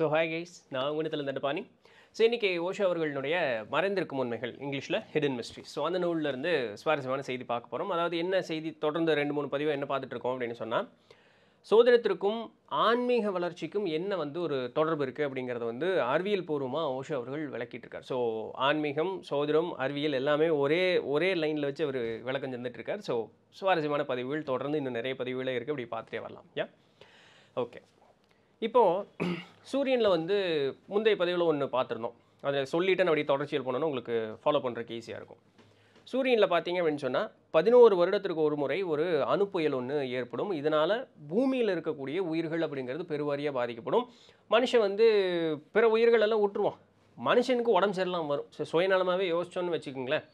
so hi guys நான் குணித்தலன் Dandapani so இன்றைக்கி ஓஷோ அவர்களுடைய மறைந்திருக்கும் உண்மைகள் இங்கிலீஷில் ஹிடன் மிஸ்ட்ரி ஸோ அந்த நூலிலேருந்து சுவாரஸ்யமான செய்தி பார்க்க போகிறோம் அதாவது என்ன செய்தி தொடர்ந்து ரெண்டு மூணு பதிவாக என்ன பார்த்துட்ருக்கோம் அப்படின்னு சொன்னால் சோதனத்திற்கும் ஆன்மீக வளர்ச்சிக்கும் என்ன வந்து ஒரு தொடர்பு இருக்குது அப்படிங்கிறத வந்து அறிவியல் பூர்வமாக ஓஷோ அவர்கள் விளக்கிட்டுருக்கார் ஸோ ஆன்மீகம் சோதிடம் அறிவியல் எல்லாமே ஒரே ஒரே லைனில் வச்சு அவர் விளக்கம் செஞ்சுட்ருக்கார் ஸோ சுவாரஸ்யமான பதிவுகள் தொடர்ந்து இன்னும் நிறைய பதிவுகளே இருக்குது அப்படி பார்த்துட்டே வரலாம் யா ஓகே இப்போது சூரியனில் வந்து முந்தைய பதிவில் ஒன்று பார்த்துருந்தோம் அதை சொல்லிட்டேன்னு அப்படி தொடர்ச்சியில் போனோன்னா உங்களுக்கு ஃபாலோ பண்ணுறதுக்கு ஈஸியாக இருக்கும் சூரியனில் பார்த்தீங்க அப்படின்னு சொன்னால் பதினோரு வருடத்திற்கு ஒரு முறை ஒரு அணுப்புயல் ஒன்று ஏற்படும் இதனால் பூமியில் இருக்கக்கூடிய உயிர்கள் அப்படிங்கிறது பெருவாரியாக பாதிக்கப்படும் மனுஷன் வந்து பிற உயிர்களெல்லாம் விட்டுருவான் மனுஷனுக்கு உடம்பு சரியெல்லாம் வரும் ஸோ சுயநலமாகவே யோசிச்சோன்னு வச்சுக்கோங்களேன்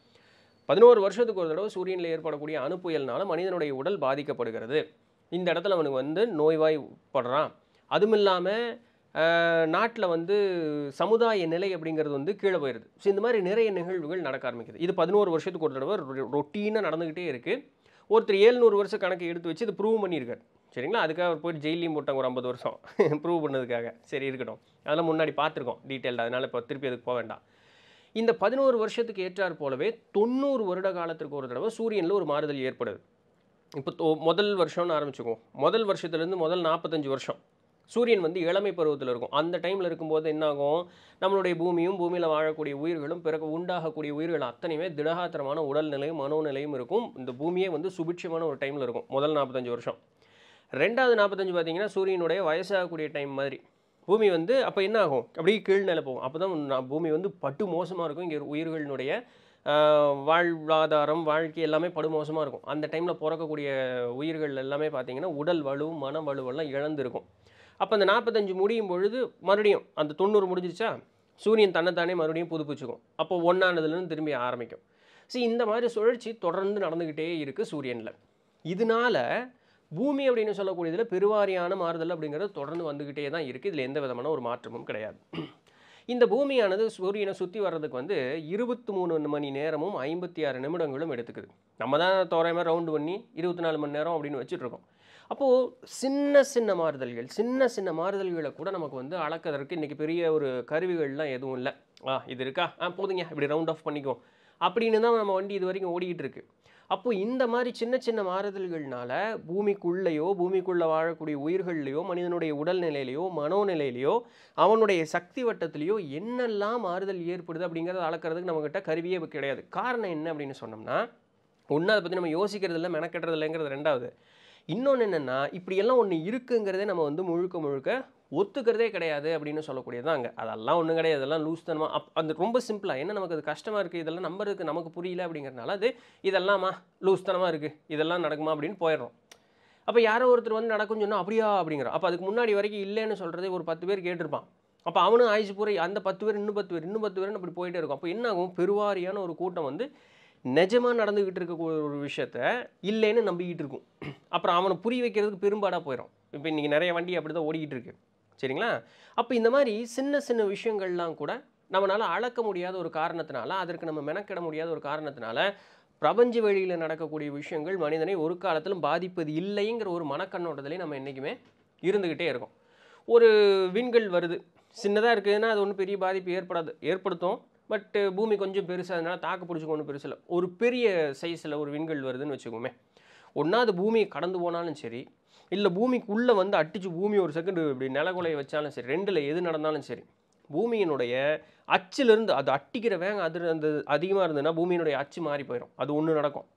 பதினோரு வருஷத்துக்கு ஒரு தடவை சூரியனில் ஏற்படக்கூடிய அணுப்புயல்னால மனிதனுடைய உடல் பாதிக்கப்படுகிறது இந்த இடத்துல அவனுக்கு வந்து நோய்வாய்ப்படுறான் அதுவும் இல்லாமல் நாட்டில் வந்து சமுதாய நிலை அப்படிங்கிறது வந்து கீழே போயிடுது ஸோ இந்த மாதிரி நிறைய நிகழ்வுகள் நடக்க ஆரம்பிக்குது இது பதினோரு வருஷத்துக்கு ஒரு தடவை ரொட்டீனாக நடந்துக்கிட்டே இருக்குது ஒருத்தர் ஏழ்நூறு வருஷம் கணக்கு எடுத்து வச்சு இது ப்ரூவ் பண்ணியிருக்கார் சரிங்களா அதுக்காக அவர் போய்ட்டு ஜெயிலையும் போட்டாங்க ஒரு ஐம்பது வருஷம் ப்ரூவ் பண்ணதுக்காக சரி இருக்கட்டும் அதெல்லாம் முன்னாடி பார்த்துருக்கோம் டீட்டெயில் அதனால் இப்போ திருப்பி அதுக்கு போக வேண்டாம் இந்த பதினோரு வருஷத்துக்கு ஏற்றார் போலவே தொண்ணூறு வருட காலத்திற்கு ஒரு தடவை சூரியனில் ஒரு மாறுதல் ஏற்படுது இப்போ முதல் வருஷம்னு ஆரம்பிச்சுக்கோம் முதல் வருஷத்துலேருந்து முதல் நாற்பத்தஞ்சு வருஷம் சூரியன் வந்து இளமை பருவத்தில் இருக்கும் அந்த டைமில் இருக்கும்போது என்னாகும் நம்மளுடைய பூமியும் பூமியில் வாழக்கூடிய உயிர்களும் பிறகு உண்டாகக்கூடிய உயிர்கள் அத்தனையுமே திடகாத்திரமான உடல்நிலையும் மனோநிலையும் இருக்கும் இந்த பூமியே வந்து சுபிட்சமான ஒரு டைமில் இருக்கும் முதல் நாற்பத்தஞ்சு வருஷம் ரெண்டாவது நாற்பத்தஞ்சு பார்த்தீங்கன்னா சூரியனுடைய வயசாகக்கூடிய டைம் மாதிரி பூமி வந்து அப்போ என்ன ஆகும் அப்படியே கீழ்நிலை போகும் அப்போ தான் பூமி வந்து பட்டு மோசமாக இருக்கும் இங்கே உயிர்களினுடைய வாழ்வாதாரம் வாழ்க்கை எல்லாமே படுமோசமாக இருக்கும் அந்த டைமில் பிறக்கக்கூடிய உயிர்கள் எல்லாமே பார்த்திங்கன்னா உடல் வலு மன வலுவெல்லாம் இழந்திருக்கும் அப்போ அந்த நாற்பத்தஞ்சு முடியும் பொழுது மறுபடியும் அந்த தொண்ணூறு முடிஞ்சிருச்சா சூரியன் தன்னைத்தானே மறுபடியும் புதுப்பிச்சுக்கும் அப்போ ஒன்றானதுலேருந்து திரும்பி ஆரம்பிக்கும் ஸோ இந்த மாதிரி சுழற்சி தொடர்ந்து நடந்துக்கிட்டே இருக்குது சூரியனில் இதனால் பூமி அப்படின்னு சொல்லக்கூடியதில் பெருவாரியான மாறுதல் அப்படிங்கிறது தொடர்ந்து வந்துக்கிட்டே தான் இருக்குது இதில் எந்த விதமான ஒரு மாற்றமும் கிடையாது இந்த பூமியானது சூரியனை சுற்றி வர்றதுக்கு வந்து இருபத்தி மூணு மணி நேரமும் ஐம்பத்தி ஆறு நிமிடங்களும் எடுத்துக்குது நம்ம தான் தோறையமாக ரவுண்டு பண்ணி இருபத்தி நாலு மணி நேரம் அப்படின்னு வச்சுட்ருக்கோம் அப்போது சின்ன சின்ன மாறுதல்கள் சின்ன சின்ன மாறுதல்களை கூட நமக்கு வந்து அளக்கிறதுக்கு இன்றைக்கி பெரிய ஒரு கருவிகள்லாம் எதுவும் இல்லை ஆ இது இருக்கா ஆ போதுங்க இப்படி ரவுண்ட் ஆஃப் பண்ணிக்குவோம் அப்படின்னு தான் நம்ம வண்டி இது வரைக்கும் ஓடிக்கிட்டு இருக்கு அப்போது இந்த மாதிரி சின்ன சின்ன மாறுதல்கள்னால பூமிக்குள்ளேயோ பூமிக்குள்ளே வாழக்கூடிய உயிர்கள்லையோ மனிதனுடைய உடல்நிலையிலையோ மனோநிலையிலையோ அவனுடைய சக்தி வட்டத்திலையோ என்னெல்லாம் மாறுதல் ஏற்படுது அப்படிங்கிறத அளக்கிறதுக்கு நம்மக்கிட்ட கருவியே கிடையாது காரணம் என்ன அப்படின்னு சொன்னோம்னா ஒன்று அதை பற்றி நம்ம யோசிக்கிறது இல்லை மெனக்கட்டுறது இல்லைங்கிறது ரெண்டாவது இன்னொன்று என்னென்னா இப்படியெல்லாம் ஒன்று இருக்குங்கிறதே நம்ம வந்து முழுக்க முழுக்க ஒத்துக்கிறதே கிடையாது அப்படின்னு சொல்லக்கூடியது அங்கே அதெல்லாம் ஒன்றும் கிடையாது அதெல்லாம் லூஸ் தனமாக அப் அந்த ரொம்ப சிம்பிளாக என்ன நமக்கு அது கஷ்டமாக இருக்குது இதெல்லாம் நம்பருக்கு நமக்கு புரியல அப்படிங்கிறனால அது இதெல்லாமா லூஸ் தனமாக இருக்குது இதெல்லாம் நடக்குமா அப்படின்னு போயிடுறோம் அப்போ யாரோ ஒருத்தர் வந்து நடக்கும்னு சொன்னால் அப்படியா அப்படிங்கிறோம் அப்போ அதுக்கு முன்னாடி வரைக்கும் இல்லைன்னு சொல்கிறதே ஒரு பத்து பேர் கேட்டிருப்பான் அப்போ அவனும் ஆயிடுச்சு பூரை அந்த பத்து பேர் இன்னும் பத்து பேர் இன்னும் பத்து பேர்னு அப்படி போயிட்டே இருக்கும் அப்போ என்ன ஆகும் பெருவாரியான ஒரு கூட்டம் வந்து நிஜமாக நடந்துக்கிட்டு இருக்க ஒரு விஷயத்த இல்லைன்னு நம்பிக்கிட்டு இருக்கும் அப்புறம் அவனை புரிய வைக்கிறதுக்கு பெரும்பாடாக போயிடும் இப்போ இன்றைக்கி நிறைய வண்டி அப்படி தான் ஓடிக்கிட்டு இருக்கு சரிங்களா அப்போ இந்த மாதிரி சின்ன சின்ன விஷயங்கள்லாம் கூட நம்மளால் அளக்க முடியாத ஒரு காரணத்தினால அதற்கு நம்ம மெனக்கிட முடியாத ஒரு காரணத்தினால பிரபஞ்ச வழியில் நடக்கக்கூடிய விஷயங்கள் மனிதனை ஒரு காலத்திலும் பாதிப்பது இல்லைங்கிற ஒரு மனக்கண்ணோட்டத்திலே நம்ம என்றைக்குமே இருந்துக்கிட்டே இருக்கோம் ஒரு விண்கள் வருது சின்னதாக இருக்குதுன்னா அது ஒன்றும் பெரிய பாதிப்பு ஏற்படாது ஏற்படுத்தும் பட்டு uh, பூமி கொஞ்சம் பெருசாக அதனால் தாக்கு பிடிச்சிக்க ஒன்றும் பெருசில் ஒரு பெரிய சைஸில் ஒரு விண்கல் வருதுன்னு வச்சுக்கோமே ஒன்றா அது பூமியை கடந்து போனாலும் சரி இல்லை பூமிக்குள்ளே வந்து அட்டிச்சு பூமி ஒரு செகண்டு இப்படி நிலகுலையை வச்சாலும் சரி ரெண்டில் எது நடந்தாலும் சரி பூமியினுடைய அச்சிலிருந்து அது அட்டிக்கிற வேங்க அது அந்த அதிகமாக இருந்ததுன்னா பூமியினுடைய அச்சு மாறி போயிடும் அது ஒன்று நடக்கும்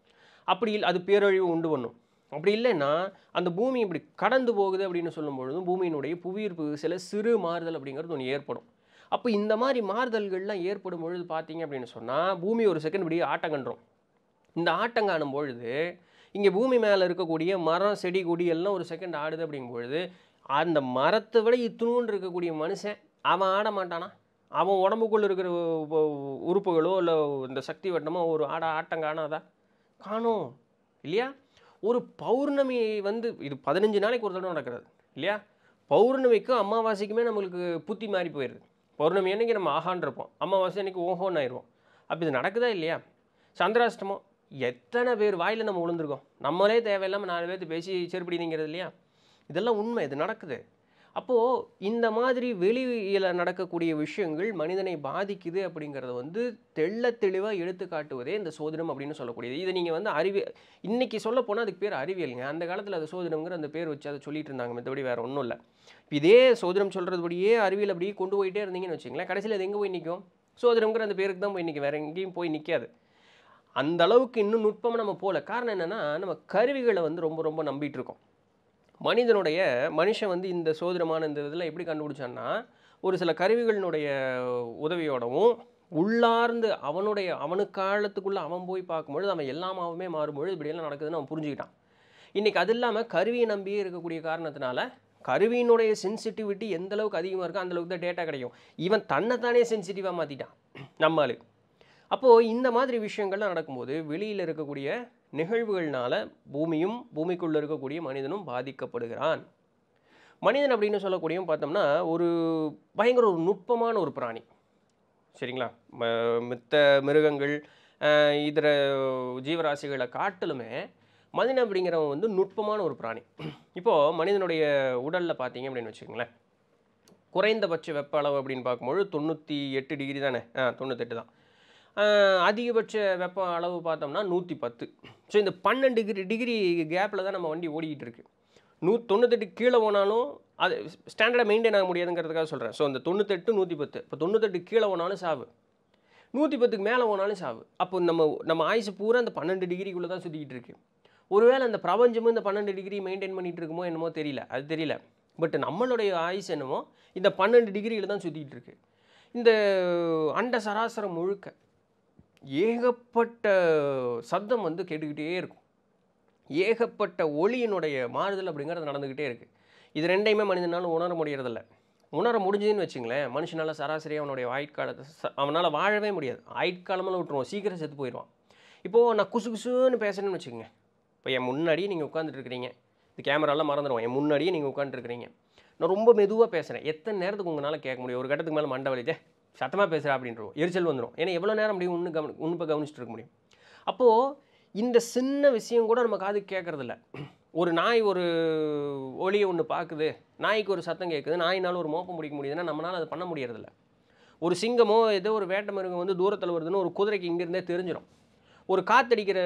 அப்படி இல்லை அது பேரழிவு உண்டு பண்ணும் அப்படி இல்லைன்னா அந்த பூமி இப்படி கடந்து போகுது அப்படின்னு சொல்லும் பொழுதும் பூமியினுடைய புவியீர்ப்பு சில சிறு மாறுதல் அப்படிங்கிறது ஒன்று ஏற்படும் அப்போ இந்த மாதிரி மாறுதல்கள்லாம் ஏற்படும் பொழுது பார்த்தீங்க அப்படின்னு சொன்னால் பூமி ஒரு செகண்ட் இப்படி ஆட்டங்கன்றோம் இந்த ஆட்டம் காணும் பொழுது இங்கே பூமி மேலே இருக்கக்கூடிய மரம் செடி கொடி எல்லாம் ஒரு செகண்ட் ஆடுது அப்படிங்கும் பொழுது அந்த மரத்தை விட இத்துணுன்னு இருக்கக்கூடிய மனுஷன் அவன் ஆட மாட்டானா அவன் உடம்புக்குள்ளே இருக்கிற உறுப்புகளோ இல்லை இந்த சக்தி வட்டமோ ஒரு ஆட ஆட்டம் காணாதா காணும் இல்லையா ஒரு பௌர்ணமி வந்து இது பதினஞ்சு நாளைக்கு ஒரு தடவை நடக்கிறது இல்லையா பௌர்ணமிக்கும் அமாவாசைக்குமே நம்மளுக்கு புத்தி மாறி போயிடுது பௌர்ணமி அன்றைக்கி நம்ம ஆகான் இருப்போம் அமாவாசை அன்றைக்கி ஓஹோன்னு ஆயிடுவோம் அப்போ இது நடக்குதா இல்லையா சந்திராஷ்டமம் எத்தனை பேர் வாயில் நம்ம விழுந்திருக்கோம் நம்மளே தேவையில்லாமல் நாலு பேர்த்து பேசி செருப்படிங்கிறது இல்லையா இதெல்லாம் உண்மை இது நடக்குது அப்போது இந்த மாதிரி வெளியில் நடக்கக்கூடிய விஷயங்கள் மனிதனை பாதிக்குது அப்படிங்கிறத வந்து தெள்ள தெளிவாக எடுத்து காட்டுவதே இந்த சோதனம் அப்படின்னு சொல்லக்கூடியது இதை நீங்கள் வந்து அறிவியல் இன்றைக்கி சொல்ல போனால் அதுக்கு பேர் அறிவியலுங்க அந்த காலத்தில் அது சோதனங்கிற அந்த பேர் வச்சு அதை சொல்லிட்டு இருந்தாங்க மற்றபடி வேறு ஒன்றும் இல்லை இதே சோதனம் சொல்கிறதுபடியே அறிவியல் அப்படியே கொண்டு போயிட்டே இருந்தீங்கன்னு வச்சுங்களேன் கடைசியில் அது எங்கே போய் நிற்கும் சோதனங்கிற அந்த பேருக்கு தான் போய் நிற்கும் வேறு எங்கேயும் போய் நிற்காது அந்த அளவுக்கு இன்னும் நுட்பமாக நம்ம போகல காரணம் என்னென்னா நம்ம கருவிகளை வந்து ரொம்ப ரொம்ப நம்பிட்டு இருக்கோம் மனிதனுடைய மனுஷன் வந்து இந்த சோதனமான இந்த இதில் எப்படி கண்டுபிடிச்சான்னா ஒரு சில கருவிகளினுடைய உதவியோடவும் உள்ளார்ந்து அவனுடைய அவனு காலத்துக்குள்ளே அவன் போய் பார்க்கும்பொழுது அவன் எல்லாமாவுமே மாறும்பொழுது இப்படியெல்லாம் நடக்குதுன்னு அவன் புரிஞ்சுக்கிட்டான் இன்றைக்கி அது இல்லாமல் கருவியை நம்பியே இருக்கக்கூடிய காரணத்தினால கருவியினுடைய சென்சிட்டிவிட்டி எந்த அளவுக்கு அதிகமாக இருக்கோ அந்தளவுக்கு தான் டேட்டா கிடைக்கும் இவன் தன்னைத்தானே சென்சிட்டிவாக மாற்றிட்டான் நம்மளுக்கு அப்போது இந்த மாதிரி விஷயங்கள்லாம் நடக்கும்போது வெளியில் இருக்கக்கூடிய நிகழ்வுகள்னால பூமியும் பூமிக்குள்ளே இருக்கக்கூடிய மனிதனும் பாதிக்கப்படுகிறான் மனிதன் அப்படின்னு சொல்லக்கூடியும் பார்த்தோம்னா ஒரு பயங்கர ஒரு நுட்பமான ஒரு பிராணி சரிங்களா மித்த மிருகங்கள் இதர ஜீவராசிகளை காட்டிலுமே மனிதன் அப்படிங்கிறவன் வந்து நுட்பமான ஒரு பிராணி இப்போது மனிதனுடைய உடலில் பார்த்தீங்க அப்படின்னு வச்சுக்கோங்களேன் குறைந்தபட்ச வெப்ப அளவு அப்படின்னு பார்க்கும்போது தொண்ணூற்றி எட்டு டிகிரி தானே ஆ தொண்ணூத்தெட்டு தான் அதிகபட்ச வெப்ப அளவு பார்த்தோம்னா நூற்றி பத்து ஸோ இந்த பன்னெண்டு டிகிரி டிகிரி கேப்பில் தான் நம்ம வண்டி ஓடிக்கிட்டு இருக்கு நூ தொண்ணூத்தெட்டு கீழே போனாலும் அது ஸ்டாண்டர்டாக மெயின்டைன் ஆக முடியாதுங்கிறதுக்காக சொல்கிறேன் ஸோ இந்த தொண்ணூத்தெட்டு நூற்றி பத்து இப்போ தொண்ணூத்தெட்டு கீழே போனாலும் சாவு நூற்றி பத்துக்கு மேலே போனாலும் சாவு அப்போ நம்ம நம்ம ஆயுசு பூரா அந்த பன்னெண்டு டிகிரிக்குள்ளே தான் சுற்றிக்கிட்டு இருக்கு ஒருவேளை அந்த பிரபஞ்சமும் இந்த பன்னெண்டு டிகிரி மெயின்டைன் பண்ணிகிட்டு இருக்குமோ என்னமோ தெரியல அது தெரியல பட் நம்மளுடைய ஆயுஸ் என்னமோ இந்த பன்னெண்டு டிகிரியில் தான் சுற்றிக்கிட்டு இருக்கு இந்த அண்ட சராசரம் முழுக்க ஏகப்பட்ட சத்தம் வந்து கேட்டுக்கிட்டே இருக்கும் ஏகப்பட்ட ஒளியினுடைய மாறுதல் அப்படிங்கிறது நடந்துக்கிட்டே இருக்குது இது ரெண்டையுமே மனிதனாலும் உணர முடியறதில்ல உணர முடிஞ்சதுன்னு வச்சுங்களேன் மனுஷனால் சராசரியாக அவனுடைய ஆயுட்காலத்தை அவனால் வாழவே முடியாது ஆயுட்காலமெல்லாம் விட்டுருவோம் சீக்கிரம் செத்து போயிடுவான் இப்போது நான் குசு குசுன்னு பேசணும்னு வச்சுக்கோங்க இப்போ என் முன்னாடி நீங்கள் இருக்கிறீங்க இந்த கேமராலாம் மறந்துடுவோம் என் முன்னாடியே நீங்கள் இருக்கிறீங்க நான் ரொம்ப மெதுவாக பேசுகிறேன் எத்தனை நேரத்துக்கு உங்களால் கேட்க முடியும் ஒரு கட்டத்துக்கு மேலே மண்டை வலிதே சத்தமாக பேசுகிறா அப்படின்றோம் எரிச்சல் வந்துடும் ஏன்னா எவ்வளோ நேரம் முடியும் ஒன்று கவனி இப்போ கவனிச்சுட்டு இருக்க முடியும் அப்போது இந்த சின்ன விஷயம் கூட நம்ம காது கேட்குறதில்ல ஒரு நாய் ஒரு ஒளியை ஒன்று பார்க்குது நாய்க்கு ஒரு சத்தம் கேட்குது நாயினால் ஒரு மோப்பம் பிடிக்க முடியுதுன்னா நம்மளால் அதை பண்ண முடியறதில்ல ஒரு சிங்கமோ ஏதோ ஒரு வேட்ட மிருகம் வந்து தூரத்தில் வருதுன்னு ஒரு குதிரைக்கு இங்கேருந்தே தெரிஞ்சிடும் ஒரு காத்தடிக்கிற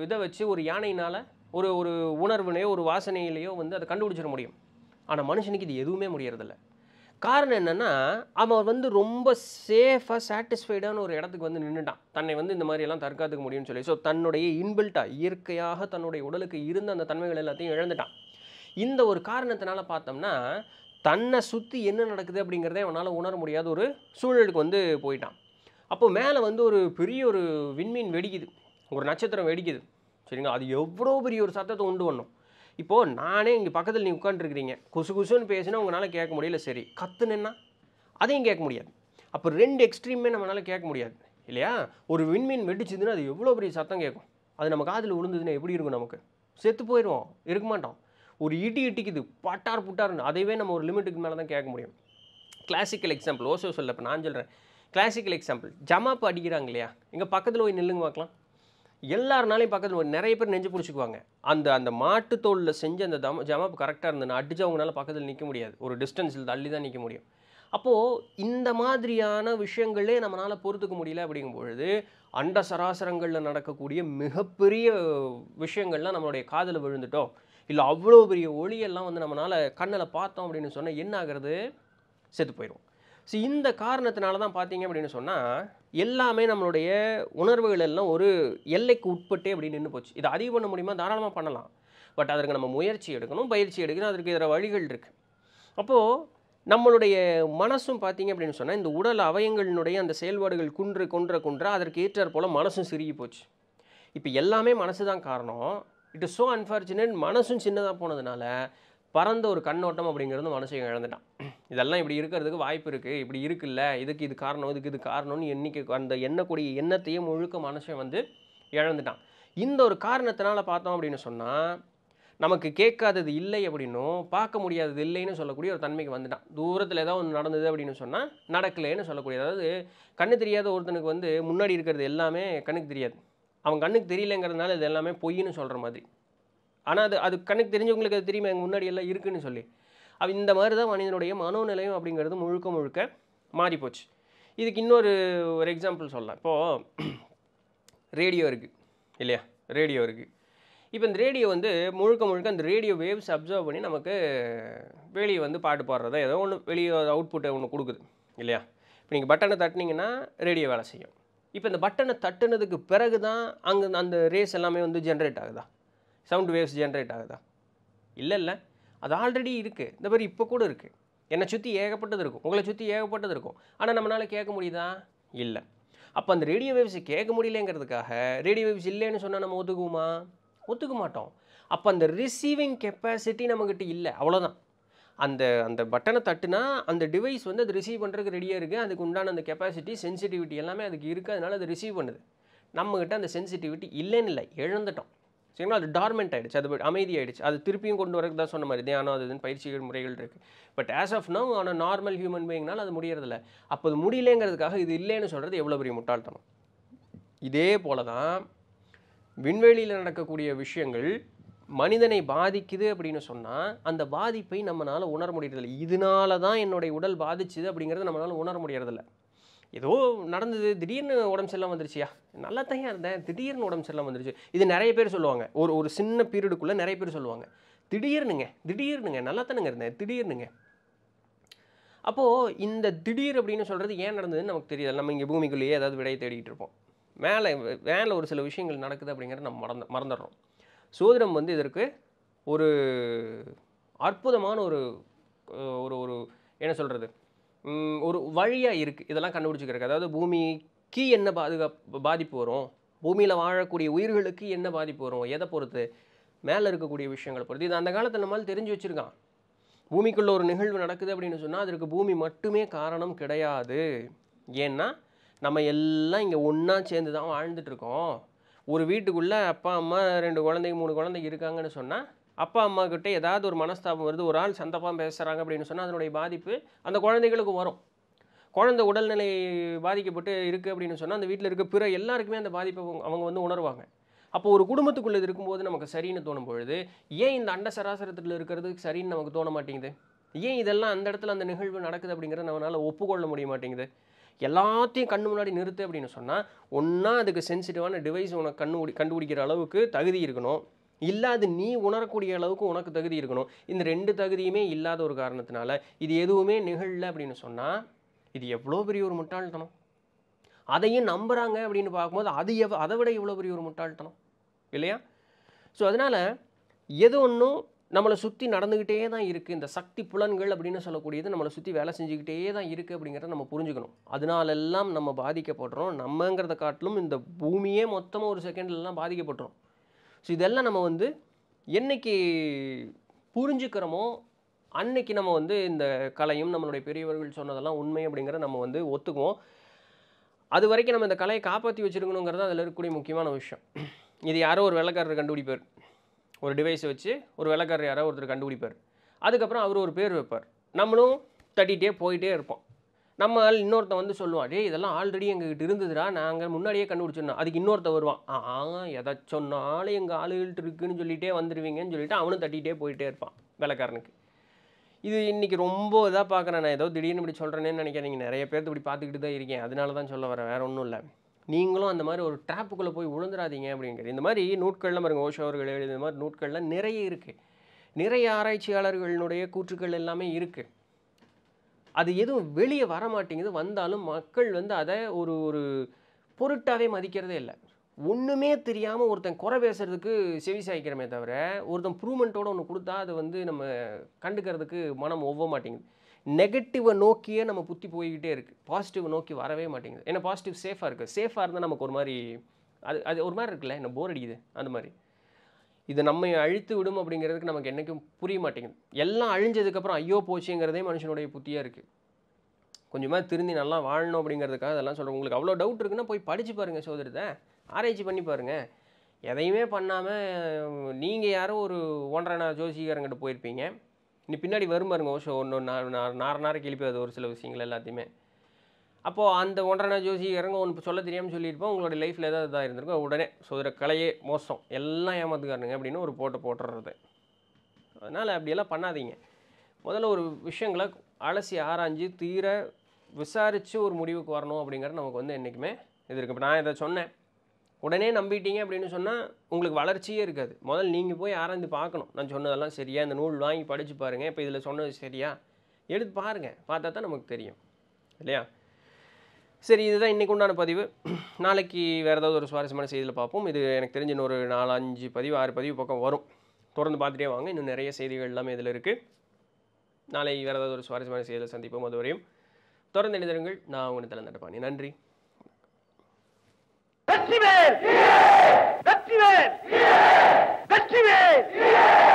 விதை வச்சு ஒரு யானையினால் ஒரு ஒரு உணர்வுனையோ ஒரு வாசனையிலையோ வந்து அதை கண்டுபிடிச்சிட முடியும் ஆனால் மனுஷனுக்கு இது எதுவுமே முடியறதில்லை காரணம் என்னென்னா அவன் வந்து ரொம்ப சேஃபாக சாட்டிஸ்ஃபைடான ஒரு இடத்துக்கு வந்து நின்றுட்டான் தன்னை வந்து இந்த மாதிரியெல்லாம் தற்காத்துக்க முடியும்னு சொல்லி ஸோ தன்னுடைய இன்பில்ட்டாக இயற்கையாக தன்னுடைய உடலுக்கு இருந்த அந்த தன்மைகள் எல்லாத்தையும் இழந்துட்டான் இந்த ஒரு காரணத்தினால பார்த்தோம்னா தன்னை சுற்றி என்ன நடக்குது அப்படிங்கிறத அவனால் உணர முடியாத ஒரு சூழலுக்கு வந்து போயிட்டான் அப்போது மேலே வந்து ஒரு பெரிய ஒரு விண்மீன் வெடிக்குது ஒரு நட்சத்திரம் வெடிக்குது சரிங்களா அது எவ்வளோ பெரிய ஒரு சத்தத்தை உண்டு பண்ணும் இப்போது நானே இங்கே பக்கத்தில் நீங்கள் உட்காந்துருக்கிறீங்க குசு குசுன்னு பேசினா உங்களால் கேட்க முடியல சரி கத்துனேன்னா அதையும் கேட்க முடியாது அப்போ ரெண்டு எக்ஸ்ட்ரீமே நம்மளால் கேட்க முடியாது இல்லையா ஒரு விண்மீன் வெடிச்சிதுன்னா அது எவ்வளோ பெரிய சத்தம் கேட்கும் அது நம்ம காதில் விழுந்ததுன்னா எப்படி இருக்கும் நமக்கு செத்து போயிடுவோம் இருக்க மாட்டோம் ஒரு இடி இட்டிக்குது பட்டார் புட்டார்னு அதைவே நம்ம ஒரு லிமிட்டுக்கு மேலே தான் கேட்க முடியும் கிளாசிக்கல் எக்ஸாம்பிள் ஓசோ சொல்ல இப்போ நான் சொல்கிறேன் கிளாசிக்கல் எக்ஸாம்பிள் ஜமாப்பு அடிக்கிறாங்க இல்லையா எங்கள் பக்கத்தில் போய் நெல்லுங்க பார்க்கலாம் எல்லாருனாலையும் பக்கத்தில் ஒரு நிறைய பேர் நெஞ்சு பிடிச்சிக்குவாங்க அந்த அந்த மாட்டுத்தோலில் செஞ்ச அந்த தம ஜமாப் கரெக்டாக இருந்ததுன்னா அவங்களால பக்கத்தில் நிற்க முடியாது ஒரு டிஸ்டன்ஸில் தள்ளி தான் நிற்க முடியும் அப்போது இந்த மாதிரியான விஷயங்களே நம்மளால் பொறுத்துக்க முடியல அப்படிங்கும் பொழுது அண்ட சராசரங்களில் நடக்கக்கூடிய மிகப்பெரிய விஷயங்கள்லாம் நம்மளுடைய காதில் விழுந்துட்டோம் இல்லை அவ்வளோ பெரிய ஒளியெல்லாம் வந்து நம்மளால் கண்ணில் பார்த்தோம் அப்படின்னு சொன்னால் என்ன ஆகிறது செத்து போயிடும் ஸோ இந்த காரணத்தினால தான் பார்த்தீங்க அப்படின்னு சொன்னால் எல்லாமே நம்மளுடைய உணர்வுகள் எல்லாம் ஒரு எல்லைக்கு உட்பட்டே அப்படி நின்று போச்சு இதை அதிகம் பண்ண முடியுமா தாராளமாக பண்ணலாம் பட் அதற்கு நம்ம முயற்சி எடுக்கணும் பயிற்சி எடுக்கணும் அதற்கு இதில் வழிகள் இருக்குது அப்போது நம்மளுடைய மனசும் பார்த்தீங்க அப்படின்னு சொன்னால் இந்த உடல் அவயங்களினுடைய அந்த செயல்பாடுகள் குன்று கொன்ற குன்றா அதற்கு ஏற்றார் போல் மனசும் சிறுகி போச்சு இப்போ எல்லாமே மனசு தான் காரணம் இட் இஸ் ஸோ அன்ஃபார்ச்சுனேட் மனசும் சின்னதாக போனதுனால பரந்த ஒரு கண்ணோட்டம் அப்படிங்கிறது மனுஷன் இழந்துட்டான் இதெல்லாம் இப்படி இருக்கிறதுக்கு வாய்ப்பு இருக்குது இப்படி இருக்குல்ல இதுக்கு இது காரணம் இதுக்கு இது காரணம்னு எண்ணிக்கை அந்த எண்ணக்கூடிய எண்ணத்தையே முழுக்க மனுஷன் வந்து இழந்துட்டான் இந்த ஒரு காரணத்தினால் பார்த்தோம் அப்படின்னு சொன்னால் நமக்கு கேட்காதது இல்லை அப்படின்னும் பார்க்க முடியாதது இல்லைன்னு சொல்லக்கூடிய ஒரு தன்மைக்கு வந்துட்டான் தூரத்தில் ஏதாவது ஒன்று நடந்தது அப்படின்னு சொன்னால் நடக்கலைன்னு சொல்லக்கூடிய அதாவது கண்ணு தெரியாத ஒருத்தனுக்கு வந்து முன்னாடி இருக்கிறது எல்லாமே கண்ணுக்கு தெரியாது அவன் கண்ணுக்கு தெரியலங்கிறதுனால இது எல்லாமே பொய்ன்னு சொல்கிற மாதிரி ஆனால் அது அது கணக்கு தெரிஞ்சவங்களுக்கு அது தெரியுமா எங்கள் முன்னாடி எல்லாம் இருக்குன்னு சொல்லி அப்போ இந்த மாதிரி தான் மனிதனுடைய மனோநிலையம் அப்படிங்கிறது முழுக்க முழுக்க மாறிப்போச்சு இதுக்கு இன்னொரு ஒரு எக்ஸாம்பிள் சொல்லலாம் இப்போது ரேடியோ இருக்குது இல்லையா ரேடியோ இருக்குது இப்போ இந்த ரேடியோ வந்து முழுக்க முழுக்க அந்த ரேடியோ வேவ்ஸ் அப்சர்வ் பண்ணி நமக்கு வெளியே வந்து பாட்டு பாடுறதோ ஏதோ ஒன்று வெளியே அவுட்புட்டை ஒன்று கொடுக்குது இல்லையா இப்போ நீங்கள் பட்டனை தட்டினீங்கன்னா ரேடியோ வேலை செய்யும் இப்போ இந்த பட்டனை தட்டுனதுக்கு பிறகு தான் அங்கே அந்த ரேஸ் எல்லாமே வந்து ஜென்ரேட் ஆகுதா சவுண்ட் வேவ்ஸ் ஜென்ரேட் ஆகுதா இல்லை இல்லை அது ஆல்ரெடி இருக்குது இந்த மாதிரி இப்போ கூட இருக்குது என்னை சுற்றி ஏகப்பட்டது இருக்கும் உங்களை சுற்றி ஏகப்பட்டது இருக்கும் ஆனால் நம்மளால் கேட்க முடியுதா இல்லை அப்போ அந்த ரேடியோ வேவ்ஸை கேட்க முடியலங்கிறதுக்காக ரேடியோ வேவ்ஸ் இல்லைன்னு சொன்னால் நம்ம ஒத்துக்குவோமா ஒத்துக்க மாட்டோம் அப்போ அந்த ரிசீவிங் கெப்பாசிட்டி நம்மக்கிட்ட இல்லை அவ்வளோதான் அந்த அந்த பட்டனை தட்டுனா அந்த டிவைஸ் வந்து அது ரிசீவ் பண்ணுறதுக்கு ரெடியாக இருக்குது அதுக்கு உண்டான அந்த கெப்பாசிட்டி சென்சிட்டிவிட்டி எல்லாமே அதுக்கு இருக்குது அதனால் அது ரிசீவ் பண்ணுது நம்மக்கிட்ட அந்த சென்சிட்டிவிட்டி இல்லைன்னு இல்லை இழந்துட்டோம் சரிங்களா அது டார்மெண்ட் ஆகிடுச்சு அது அமைதி ஆகிடுச்சு அது திருப்பியும் கொண்டு வரக்கு தான் சொன்ன மாதிரி தியானம் அது இதுன்னு பயிற்சிகள் முறைகள் இருக்குது பட் ஆஸ் ஆஃப் நோ ஆனால் நார்மல் ஹியூமன் பீயிங்னால் அது முடியறதில்ல அப்போ அது முடியலேங்கிறதுக்காக இது இல்லைன்னு சொல்கிறது எவ்வளோ பெரிய முட்டாள்தனம் இதே போல தான் விண்வெளியில் நடக்கக்கூடிய விஷயங்கள் மனிதனை பாதிக்குது அப்படின்னு சொன்னால் அந்த பாதிப்பை நம்மளால் உணர முடியறதில்லை இதனால தான் என்னுடைய உடல் பாதிச்சுது அப்படிங்கிறத நம்மளால் உணர முடியறதில்லை ஏதோ நடந்தது திடீர்னு உடம்பு சரியில்லாம வந்துருச்சியா நல்லா தான் இருந்தேன் திடீர்னு உடம்பு சரியில்லாம வந்துருச்சு இது நிறைய பேர் சொல்லுவாங்க ஒரு ஒரு சின்ன பீரியடுக்குள்ளே நிறைய பேர் சொல்லுவாங்க திடீர்னுங்க திடீர்னுங்க நல்லா தானுங்க இருந்தேன் திடீர்னுங்க அப்போது இந்த திடீர் அப்படின்னு சொல்கிறது ஏன் நடந்ததுன்னு நமக்கு தெரியாது நம்ம இங்கே பூமிக்குள்ளேயே ஏதாவது விடையை தேடிகிட்டு இருப்போம் மேலே மேலே ஒரு சில விஷயங்கள் நடக்குது அப்படிங்கிறத நம்ம மறந்து மறந்துடுறோம் சோதிடம் வந்து இதற்கு ஒரு அற்புதமான ஒரு ஒரு ஒரு என்ன சொல்கிறது ஒரு வழியாக இருக்குது இதெல்லாம் கண்டுபிடிச்சிக்கிறதுக்கு அதாவது பூமிக்கு என்ன பாதுகா பாதிப்பு வரும் பூமியில் வாழக்கூடிய உயிர்களுக்கு என்ன பாதிப்பு வரும் எதை பொறுத்து மேலே இருக்கக்கூடிய விஷயங்களை பொறுத்து இது அந்த காலத்தில் நம்மளால் தெரிஞ்சு வச்சுருக்கான் பூமிக்குள்ளே ஒரு நிகழ்வு நடக்குது அப்படின்னு சொன்னால் அதற்கு பூமி மட்டுமே காரணம் கிடையாது ஏன்னா நம்ம எல்லாம் இங்கே ஒன்றா சேர்ந்து தான் வாழ்ந்துட்டுருக்கோம் ஒரு வீட்டுக்குள்ளே அப்பா அம்மா ரெண்டு குழந்தைங்க மூணு குழந்தைங்க இருக்காங்கன்னு சொன்னால் அப்பா அம்மாக்கிட்ட ஏதாவது ஒரு மனஸ்தாபம் வருது ஒரு ஆள் சந்தப்பாக பேசுகிறாங்க அப்படின்னு சொன்னால் அதனுடைய பாதிப்பு அந்த குழந்தைகளுக்கு வரும் குழந்தை உடல்நிலை பாதிக்கப்பட்டு இருக்குது அப்படின்னு சொன்னால் அந்த வீட்டில் இருக்க பிற எல்லாருக்குமே அந்த பாதிப்பை அவங்க வந்து உணர்வாங்க அப்போ ஒரு குடும்பத்துக்குள்ளே இருக்கும்போது நமக்கு சரின்னு தோணும் பொழுது ஏன் இந்த அண்ட சராசரத்தில் இருக்கிறது சரின்னு நமக்கு தோண மாட்டேங்குது ஏன் இதெல்லாம் அந்த இடத்துல அந்த நிகழ்வு நடக்குது அப்படிங்கிறத நம்மளால் ஒப்புக்கொள்ள முடிய மாட்டேங்குது எல்லாத்தையும் கண்ணு முன்னாடி நிறுத்து அப்படின்னு சொன்னால் ஒன்றா அதுக்கு சென்சிட்டிவான டிவைஸ் உனக்கு கண்ணு கண்டுபிடிக்கிற அளவுக்கு தகுதி இருக்கணும் இல்லாது நீ உணரக்கூடிய அளவுக்கு உனக்கு தகுதி இருக்கணும் இந்த ரெண்டு தகுதியுமே இல்லாத ஒரு காரணத்தினால இது எதுவுமே நிகழல அப்படின்னு சொன்னால் இது எவ்வளோ பெரிய ஒரு முட்டாள்தனம் அதையும் நம்புகிறாங்க அப்படின்னு பார்க்கும்போது அது எவ் அதை விட இவ்வளோ பெரிய ஒரு முட்டாள்தனம் இல்லையா ஸோ அதனால் எது ஒன்றும் நம்மளை சுற்றி நடந்துக்கிட்டே தான் இருக்குது இந்த சக்தி புலன்கள் அப்படின்னு சொல்லக்கூடியது நம்மளை சுற்றி வேலை செஞ்சுக்கிட்டே தான் இருக்குது அப்படிங்கிறத நம்ம புரிஞ்சுக்கணும் அதனாலெல்லாம் நம்ம பாதிக்கப்படுறோம் நம்மங்கிறத காட்டிலும் இந்த பூமியே மொத்தமாக ஒரு செகண்ட்லலாம் பாதிக்கப்படுறோம் ஸோ இதெல்லாம் நம்ம வந்து என்றைக்கு புரிஞ்சுக்கிறோமோ அன்னைக்கு நம்ம வந்து இந்த கலையும் நம்மளுடைய பெரியவர்கள் சொன்னதெல்லாம் உண்மை அப்படிங்கிற நம்ம வந்து ஒத்துக்குவோம் அது வரைக்கும் நம்ம இந்த கலையை காப்பாற்றி வச்சுருக்கணுங்கிறது அதில் இருக்கக்கூடிய முக்கியமான விஷயம் இது யாரோ ஒரு வெள்ளக்காரர் கண்டுபிடிப்பார் ஒரு டிவைஸை வச்சு ஒரு வெள்ளக்காரர் யாரோ ஒருத்தர் கண்டுபிடிப்பார் அதுக்கப்புறம் அவர் ஒரு பேர் வைப்பார் நம்மளும் தட்டிகிட்டே போயிட்டே இருப்போம் நம்ம இன்னொருத்த வந்து சொல்லுவான் டே இதெல்லாம் ஆல்ரெடி எங்ககிட்ட இருந்ததுடா நாங்கள் முன்னாடியே கண்டுபிடிச்சிருந்தோம் அதுக்கு இன்னொருத்த வருவான் ஆ எதை சொன்னாலும் எங்கள் ஆளுகிட்டு இருக்குன்னு சொல்லிட்டே வந்துடுவீங்கன்னு சொல்லிட்டு அவனும் தட்டிகிட்டே போயிட்டே இருப்பான் வேலைக்காரனுக்கு இது இன்றைக்கி ரொம்ப இதாக பார்க்குறேன் நான் ஏதோ திடீர்னு இப்படி சொல்கிறேன்னு நினைக்கிறேன் நீங்கள் நிறைய பேர்த்து இப்படி பார்த்துக்கிட்டு தான் இருக்கேன் அதனால தான் சொல்ல வரேன் வேறு ஒன்றும் இல்லை நீங்களும் அந்த மாதிரி ஒரு ட்ராப்புக்குள்ளே போய் விழுந்துடாதீங்க அப்படிங்கிறது இந்த மாதிரி நூட்கள்லாம் பாருங்கள் ஓஷோ அவர்கள் மாதிரி நூட்கள்லாம் நிறைய இருக்குது நிறைய ஆராய்ச்சியாளர்களினுடைய கூற்றுக்கள் எல்லாமே இருக்குது அது எதுவும் வெளியே வர மாட்டேங்குது வந்தாலும் மக்கள் வந்து அதை ஒரு ஒரு பொருட்டாகவே மதிக்கிறதே இல்லை ஒன்றுமே தெரியாமல் ஒருத்தன் குறை பேசுகிறதுக்கு செவி சாய்க்கிறமே தவிர ஒருத்தன் ப்ரூவ்மெண்ட்டோட ஒன்று கொடுத்தா அது வந்து நம்ம கண்டுக்கிறதுக்கு மனம் ஒவ்வ மாட்டேங்குது நெகட்டிவை நோக்கியே நம்ம புத்தி போய்கிட்டே இருக்குது பாசிட்டிவ் நோக்கி வரவே மாட்டேங்குது ஏன்னா பாசிட்டிவ் சேஃபாக இருக்குது சேஃபாக இருந்தால் நமக்கு ஒரு மாதிரி அது அது ஒரு மாதிரி இருக்குல்ல என்ன போர் அடிக்குது அந்த மாதிரி இது நம்ம அழித்து விடும் அப்படிங்கிறதுக்கு நமக்கு என்றைக்கும் புரிய மாட்டேங்குது எல்லாம் அழிஞ்சதுக்கப்புறம் ஐயோ போச்சுங்கிறதே மனுஷனுடைய புத்தியாக இருக்குது கொஞ்சமாக திருந்தி நல்லா வாழணும் அப்படிங்கிறதுக்காக அதெல்லாம் சொல்கிறோம் உங்களுக்கு அவ்வளோ டவுட் இருக்குன்னா போய் படித்து பாருங்கள் சோதரத்தை ஆராய்ச்சி பண்ணி பாருங்கள் எதையுமே பண்ணாமல் நீங்கள் யாரோ ஒரு ஒன்றரை நாள் ஜோசிக்காரங்கிட்ட போயிருப்பீங்க நீ பின்னாடி வரும் பாருங்க ஓஷோ ஒன்று நார் நார் நார நார கிளப்பி அது ஒரு சில விஷயங்கள் எல்லாத்தையுமே அப்போது அந்த ஒன்றரை இறங்க ஒன்று சொல்ல தெரியாமல் சொல்லியிருப்போம் உங்களோட லைஃப்பில் ஏதாவது இதாக இருந்திருக்கோ உடனே சோதர கலையே மோசம் எல்லாம் ஏமாத்துக்காரனுங்க அப்படின்னு ஒரு போட்டை போட்டுறது அதனால் அப்படியெல்லாம் பண்ணாதீங்க முதல்ல ஒரு விஷயங்களை அலசி ஆராய்ஞ்சு தீர விசாரித்து ஒரு முடிவுக்கு வரணும் அப்படிங்கிற நமக்கு வந்து என்றைக்குமே இது இருக்குது இப்போ நான் இதை சொன்னேன் உடனே நம்பிட்டீங்க அப்படின்னு சொன்னால் உங்களுக்கு வளர்ச்சியே இருக்காது முதல்ல நீங்கள் போய் ஆராய்ந்து பார்க்கணும் நான் சொன்னதெல்லாம் சரியா இந்த நூல் வாங்கி படித்து பாருங்கள் இப்போ இதில் சொன்னது சரியா எடுத்து பாருங்கள் பார்த்தா தான் நமக்கு தெரியும் இல்லையா சரி இதுதான் இன்றைக்கு உண்டான பதிவு நாளைக்கு வேறு ஏதாவது ஒரு சுவாரஸ்யமான செய்தியில் பார்ப்போம் இது எனக்கு தெரிஞ்ச இன்னொரு நாலஞ்சு பதிவு ஆறு பதிவு பக்கம் வரும் தொடர்ந்து பார்த்துட்டே வாங்க இன்னும் நிறைய செய்திகள் எல்லாமே இதில் இருக்குது நாளை வேறு ஏதாவது ஒரு சுவாரஸ்யமான செய்தியில் சந்திப்போம் அது வரையும் தொடர்ந்து இணைந்திருங்கள் நான் உங்களை தலை நடப்பானி நன்றி வெற்றிவேல் வெற்றிவேல் வெற்றிவேல்